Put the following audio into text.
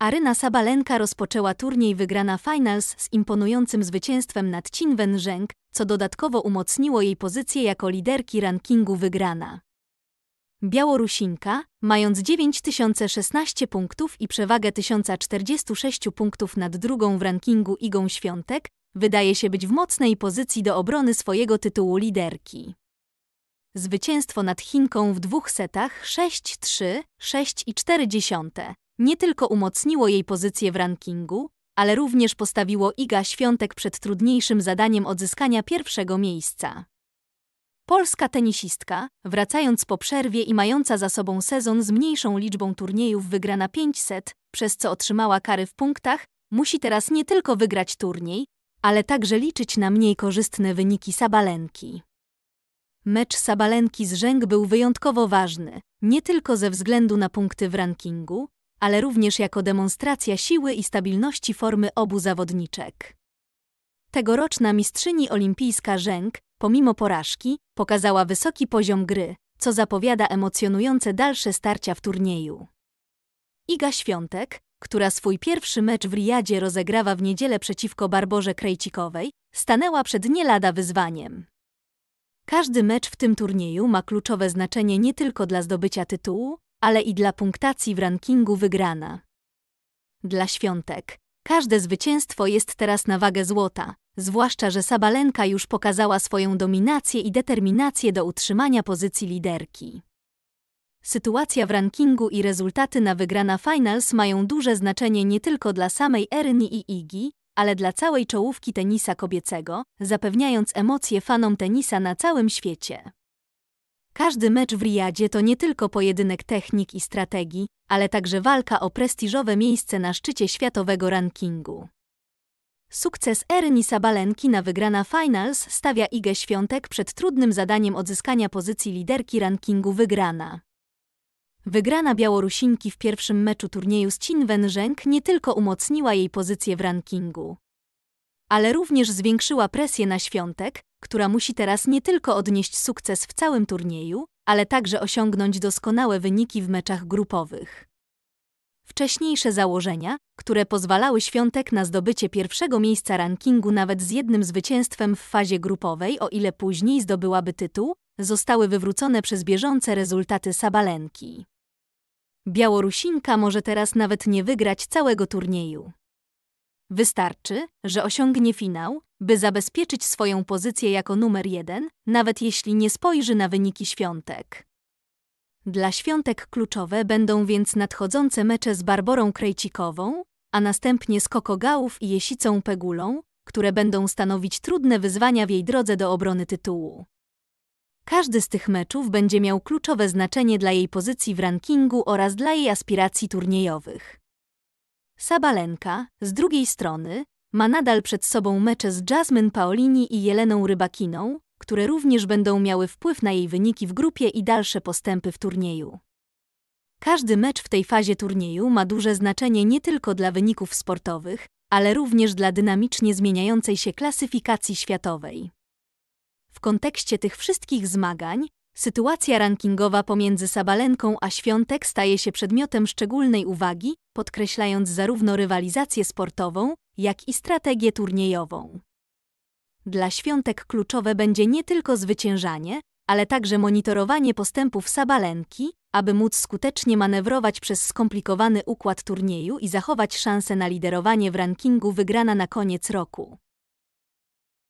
Aryna Sabalenka rozpoczęła turniej wygrana finals z imponującym zwycięstwem nad Qin co dodatkowo umocniło jej pozycję jako liderki rankingu wygrana. Białorusinka, mając 9016 punktów i przewagę 1046 punktów nad drugą w rankingu Igą Świątek, wydaje się być w mocnej pozycji do obrony swojego tytułu liderki. Zwycięstwo nad Chinką w dwóch setach 6-3, 6,4 nie tylko umocniło jej pozycję w rankingu, ale również postawiło Iga Świątek przed trudniejszym zadaniem odzyskania pierwszego miejsca. Polska tenisistka, wracając po przerwie i mająca za sobą sezon z mniejszą liczbą turniejów wygrana 500, przez co otrzymała kary w punktach, musi teraz nie tylko wygrać turniej, ale także liczyć na mniej korzystne wyniki Sabalenki. Mecz Sabalenki z Rzęk był wyjątkowo ważny, nie tylko ze względu na punkty w rankingu, ale również jako demonstracja siły i stabilności formy obu zawodniczek. Tegoroczna mistrzyni olimpijska Żęk, pomimo porażki, pokazała wysoki poziom gry, co zapowiada emocjonujące dalsze starcia w turnieju. Iga Świątek, która swój pierwszy mecz w Riyadzie rozegrała w niedzielę przeciwko Barborze Krejcikowej, stanęła przed nie lada wyzwaniem. Każdy mecz w tym turnieju ma kluczowe znaczenie nie tylko dla zdobycia tytułu, ale i dla punktacji w rankingu wygrana. Dla świątek. Każde zwycięstwo jest teraz na wagę złota, zwłaszcza że Sabalenka już pokazała swoją dominację i determinację do utrzymania pozycji liderki. Sytuacja w rankingu i rezultaty na wygrana finals mają duże znaczenie nie tylko dla samej Erni i Igi, ale dla całej czołówki tenisa kobiecego, zapewniając emocje fanom tenisa na całym świecie. Każdy mecz w Riyadzie to nie tylko pojedynek technik i strategii, ale także walka o prestiżowe miejsce na szczycie światowego rankingu. Sukces Eryni Sabalenki na wygrana finals stawia Igę Świątek przed trudnym zadaniem odzyskania pozycji liderki rankingu wygrana. Wygrana Białorusinki w pierwszym meczu turnieju z Cinwen Zheng nie tylko umocniła jej pozycję w rankingu, ale również zwiększyła presję na Świątek, która musi teraz nie tylko odnieść sukces w całym turnieju, ale także osiągnąć doskonałe wyniki w meczach grupowych. Wcześniejsze założenia, które pozwalały Świątek na zdobycie pierwszego miejsca rankingu nawet z jednym zwycięstwem w fazie grupowej, o ile później zdobyłaby tytuł, zostały wywrócone przez bieżące rezultaty Sabalenki. Białorusinka może teraz nawet nie wygrać całego turnieju. Wystarczy, że osiągnie finał, by zabezpieczyć swoją pozycję jako numer jeden, nawet jeśli nie spojrzy na wyniki świątek. Dla świątek kluczowe będą więc nadchodzące mecze z Barborą Krejcikową, a następnie z Kokogałów i Jesicą Pegulą, które będą stanowić trudne wyzwania w jej drodze do obrony tytułu. Każdy z tych meczów będzie miał kluczowe znaczenie dla jej pozycji w rankingu oraz dla jej aspiracji turniejowych. Sabalenka, z drugiej strony, ma nadal przed sobą mecze z Jasmine Paolini i Jeleną Rybakiną, które również będą miały wpływ na jej wyniki w grupie i dalsze postępy w turnieju. Każdy mecz w tej fazie turnieju ma duże znaczenie nie tylko dla wyników sportowych, ale również dla dynamicznie zmieniającej się klasyfikacji światowej. W kontekście tych wszystkich zmagań, sytuacja rankingowa pomiędzy Sabalenką a Świątek staje się przedmiotem szczególnej uwagi, podkreślając zarówno rywalizację sportową, jak i strategię turniejową. Dla świątek kluczowe będzie nie tylko zwyciężanie, ale także monitorowanie postępów Sabalenki, aby móc skutecznie manewrować przez skomplikowany układ turnieju i zachować szansę na liderowanie w rankingu wygrana na koniec roku.